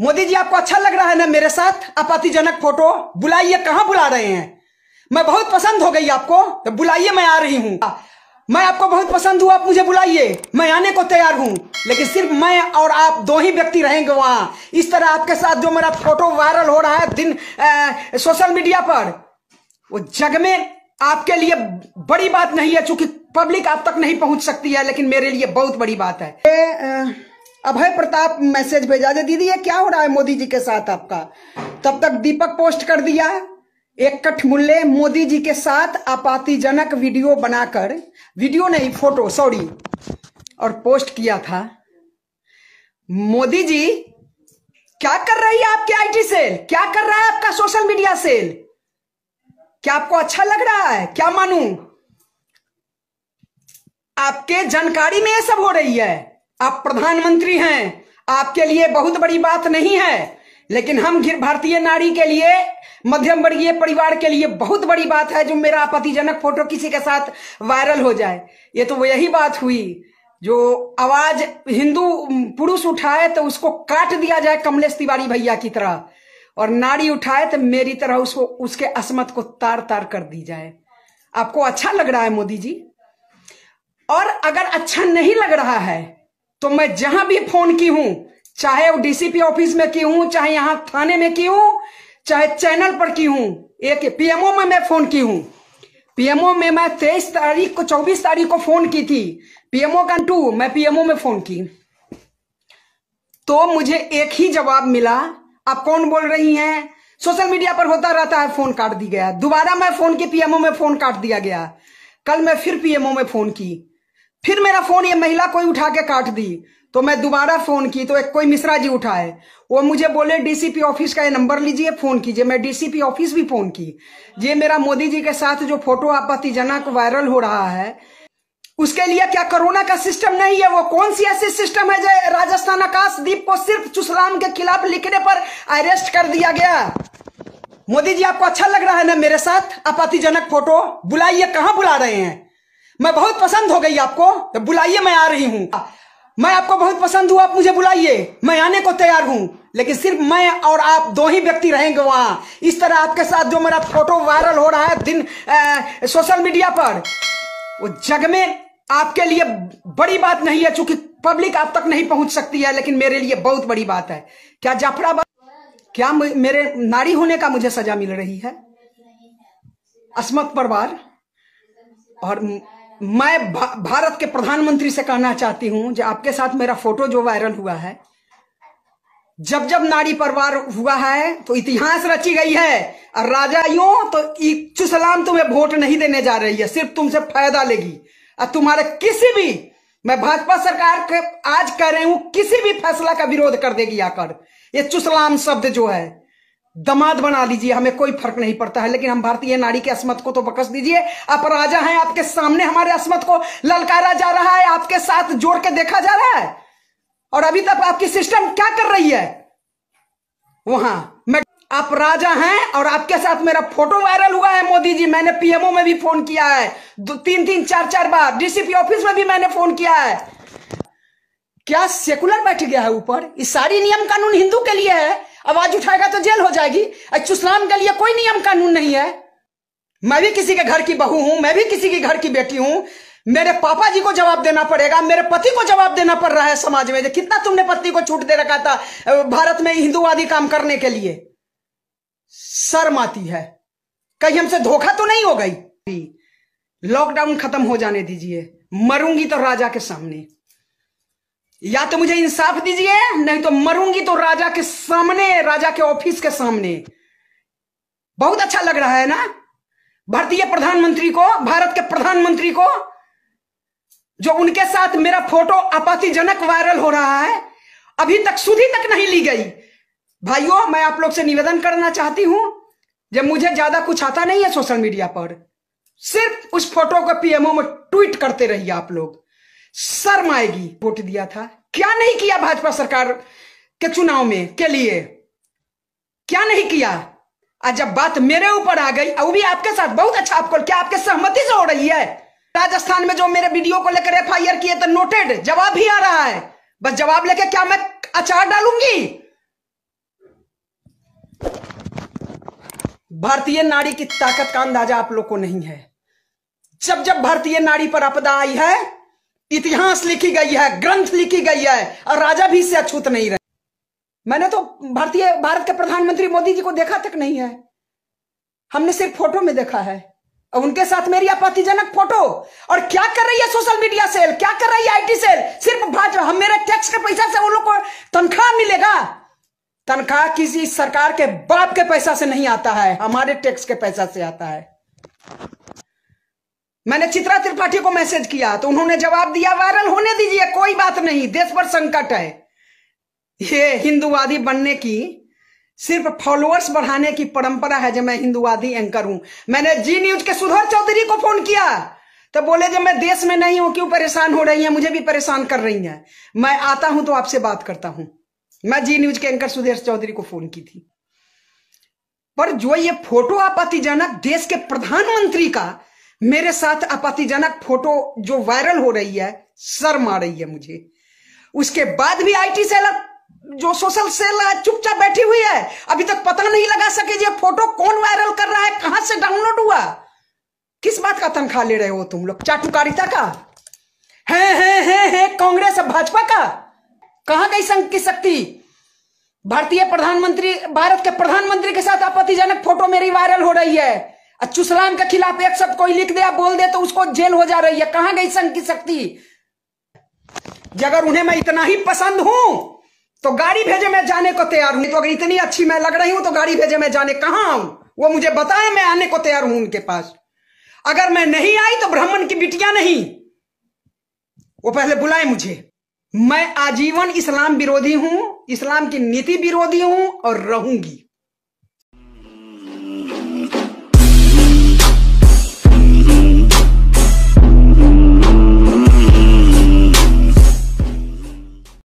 मोदी जी आपको अच्छा लग रहा है ना मेरे साथ आपत्तिजनक फोटो बुलाइए कहाँ बुला रहे हैं मैं बहुत पसंद हो गई आपको तो बुलाइए मैं आ रही हूँ मैं आपको बहुत पसंद हूँ आप मुझे बुलाइए मैं आने को तैयार हूँ लेकिन सिर्फ मैं और आप दो ही व्यक्ति रहेंगे वहां इस तरह आपके साथ जो मेरा फोटो वायरल हो रहा है दिन आ, सोशल मीडिया पर वो जग में आपके लिए बड़ी बात नहीं है चूंकि पब्लिक आप तक नहीं पहुंच सकती है लेकिन मेरे लिए बहुत बड़ी बात है ए, आ, अभय प्रताप मैसेज भेजा दे दीदी ये क्या हो रहा है मोदी जी के साथ आपका तब तक दीपक पोस्ट कर दिया एक मुल्ले मोदी जी के साथ आपातिजनक वीडियो बनाकर वीडियो नहीं फोटो सॉरी और पोस्ट किया था मोदी जी क्या कर रही है आपकी आईटी सेल क्या कर रहा है आपका सोशल मीडिया सेल क्या आपको अच्छा लग रहा है क्या मानू आपके जानकारी में ये सब हो रही है आप प्रधानमंत्री हैं आपके लिए बहुत बड़ी बात नहीं है लेकिन हम भारतीय नारी के लिए मध्यम वर्गीय परिवार के लिए बहुत बड़ी बात है जो मेरा आपत्तिजनक फोटो किसी के साथ वायरल हो जाए ये तो यही बात हुई जो आवाज हिंदू पुरुष उठाए तो उसको काट दिया जाए कमलेश तिवारी भैया की तरह और नारी उठाए तो मेरी तरह उसको उसके असमत को तार तार कर दी जाए आपको अच्छा लग रहा है मोदी जी और अगर अच्छा नहीं लग रहा है तो मैं जहां भी फोन की हूं चाहे वो डीसीपी ऑफिस में की हूं चाहे यहां थाने में की हूं चाहे चैनल पर की हूं एक पीएमओ में मैं फोन की हूं पीएमओ में मैं तेईस तारीख को चौबीस तारीख को फोन की थी पीएमओ का टू मैं पीएमओ में फोन की तो मुझे एक ही जवाब मिला आप कौन बोल रही हैं सोशल मीडिया पर होता रहता है फोन काट दी गया दोबारा मैं फोन की पीएमओ में फोन काट दिया गया कल मैं फिर पीएमओ में फोन की फिर मेरा फोन ये महिला कोई उठा के काट दी तो मैं दोबारा फोन की तो एक कोई मिश्रा जी उठाए वो मुझे बोले डीसीपी ऑफिस का ये नंबर लीजिए फोन कीजिए मैं डीसीपी ऑफिस भी फोन की ये मेरा मोदी जी के साथ जो फोटो आपत्तिजनक वायरल हो रहा है उसके लिए क्या कोरोना का सिस्टम नहीं है वो कौन सी ऐसी सिस्टम है जो राजस्थान आकाशदीप को सिर्फ चुसलाम के खिलाफ लिखने पर अरेस्ट कर दिया गया मोदी जी आपको अच्छा लग रहा है ना मेरे साथ आपत्तिजनक फोटो बुलाइए कहाँ बुला रहे हैं मैं बहुत पसंद हो गई आपको तो बुलाइए मैं आ रही हूँ मैं आपको बहुत पसंद हूँ आप मुझे बुलाइए मैं आने को तैयार हूँ लेकिन सिर्फ मैं और आप दो ही व्यक्ति रहेंगे वहां इस तरह आपके साथ जो मेरा फोटो वायरल हो रहा है दिन सोशल मीडिया पर वो जग में आपके लिए बड़ी बात नहीं है चूंकि पब्लिक आप तक नहीं पहुंच सकती है लेकिन मेरे लिए बहुत बड़ी बात है क्या जाफराबाद क्या मेरे नारी होने का मुझे सजा मिल रही है अस्मत परवार और मैं भा, भारत के प्रधानमंत्री से कहना चाहती हूं जो आपके साथ मेरा फोटो जो वायरल हुआ है जब जब नारी परिवार हुआ है तो इतिहास रची गई है और राजा यूं तो चुसलाम तुम्हें वोट नहीं देने जा रही है सिर्फ तुमसे फायदा लेगी और तुम्हारे किसी भी मैं भाजपा सरकार के आज कह रही हूं किसी भी फैसला का विरोध कर देगी आकर ये चुसलाम शब्द जो है दमाद बना लीजिए हमें कोई फर्क नहीं पड़ता है लेकिन हम भारतीय नारी के असमत को तो बकस दीजिए आप राजा हैं आपके सामने हमारे असमत को ललकारा जा रहा है आपके साथ जोड़ के देखा जा रहा है और अभी तक आपकी सिस्टम क्या कर रही है वहां मैं आप राजा हैं और आपके साथ मेरा फोटो वायरल हुआ है मोदी जी मैंने पीएमओ में भी फोन किया है दो तीन तीन चार चार बार डीसीपी ऑफिस में भी मैंने फोन किया है क्या सेकुलर बैठ गया है ऊपर इस सारी नियम कानून हिंदू के लिए है आवाज उठाएगा तो जेल हो जाएगी चुस्लाम के लिए कोई नियम कानून नहीं है मैं भी किसी के घर की बहू हूं मैं भी किसी के घर की बेटी हूं मेरे पापा जी को जवाब देना पड़ेगा मेरे पति को जवाब देना पड़ रहा है समाज में कितना तुमने पत्नी को छूट दे रखा था भारत में हिंदूवादी काम करने के लिए शर्म आती है कहीं हमसे धोखा तो नहीं हो गई लॉकडाउन खत्म हो जाने दीजिए मरूंगी तो राजा के सामने या तो मुझे इंसाफ दीजिए नहीं तो मरूंगी तो राजा के सामने राजा के ऑफिस के सामने बहुत अच्छा लग रहा है ना भारतीय प्रधानमंत्री को भारत के प्रधानमंत्री को जो उनके साथ मेरा फोटो आपत्तिजनक वायरल हो रहा है अभी तक सुधी तक नहीं ली गई भाइयों मैं आप लोग से निवेदन करना चाहती हूं जब मुझे ज्यादा कुछ आता नहीं है सोशल मीडिया पर सिर्फ उस फोटो को पीएमओ में ट्वीट करते रहिए आप लोग शर्म आएगी वोट दिया था क्या नहीं किया भाजपा सरकार के चुनाव में के लिए क्या नहीं किया आज जब बात मेरे ऊपर आ गई वो भी आपके साथ बहुत अच्छा आपको क्या आपके सहमति से हो रही है राजस्थान में जो मेरे वीडियो को लेकर एफ आई आर किए तो नोटेड जवाब ही आ रहा है बस जवाब लेके क्या मैं अचार डालूंगी भारतीय नारी की ताकत का अंदाजा आप लोग को नहीं है जब जब भारतीय नारी पर आपदा आई है इतिहास लिखी गई है ग्रंथ लिखी गई है और राजा भी इससे अछूत नहीं रहे मैंने तो भारतीय भारत के प्रधानमंत्री मोदी जी को देखा तक नहीं है हमने सिर्फ फोटो में देखा है और उनके साथ मेरी आपत्तिजनक फोटो और क्या कर रही है सोशल मीडिया सेल क्या कर रही है आईटी सेल सिर्फ भाजपा हम मेरे टैक्स के पैसा से वो लोग को तनख्वाह मिलेगा तनख्वाह किसी सरकार के बाप के पैसा से नहीं आता है हमारे टैक्स के पैसा से आता है मैंने चित्रा त्रिपाठी को मैसेज किया तो उन्होंने जवाब दिया वायरल होने दीजिए कोई बात नहीं देश पर संकट है ये हिंदुवादी बनने की सिर्फ फॉलोअर्स बढ़ाने की परंपरा है जो मैं हिंदुवादी एंकर हूं मैंने जी न्यूज के सुधर चौधरी को फोन किया तो बोले जब मैं देश में नहीं हूं क्यों परेशान हो रही है मुझे भी परेशान कर रही है मैं आता हूं तो आपसे बात करता हूं मैं जी न्यूज के एंकर सुधीर चौधरी को फोन की थी पर जो ये फोटो आपत्तिजनक देश के प्रधानमंत्री का मेरे साथ आपत्तिजनक फोटो जो वायरल हो रही है शर्म आ रही है मुझे उसके बाद भी आईटी सेल जो सोशल सेल चुपचाप बैठी हुई है अभी तक पता नहीं लगा सके ये फोटो कौन वायरल कर रहा है कहां से डाउनलोड हुआ किस बात का तनखा ले रहे हो तुम लोग चाटुकारिता का है है है है कांग्रेस और भाजपा का कहां गई संघ की शक्ति भारतीय प्रधानमंत्री भारत के प्रधानमंत्री के साथ आपत्तिजनक फोटो मेरी वायरल हो रही है चुसलाम के खिलाफ एक शब्द कोई लिख दे या बोल दे तो उसको जेल हो जा रही है कहां गई संघ की शक्ति अगर उन्हें मैं इतना ही पसंद हूं तो गाड़ी भेजे मैं जाने को तैयार हूं तो अगर इतनी अच्छी मैं लग रही हूं तो गाड़ी भेजे मैं जाने कहां आऊं वो मुझे बताए मैं आने को तैयार हूं उनके पास अगर मैं नहीं आई तो ब्राह्मण की बिटिया नहीं वो पहले बुलाए मुझे मैं आजीवन इस्लाम विरोधी हूं इस्लाम की नीति विरोधी हूं और रहूंगी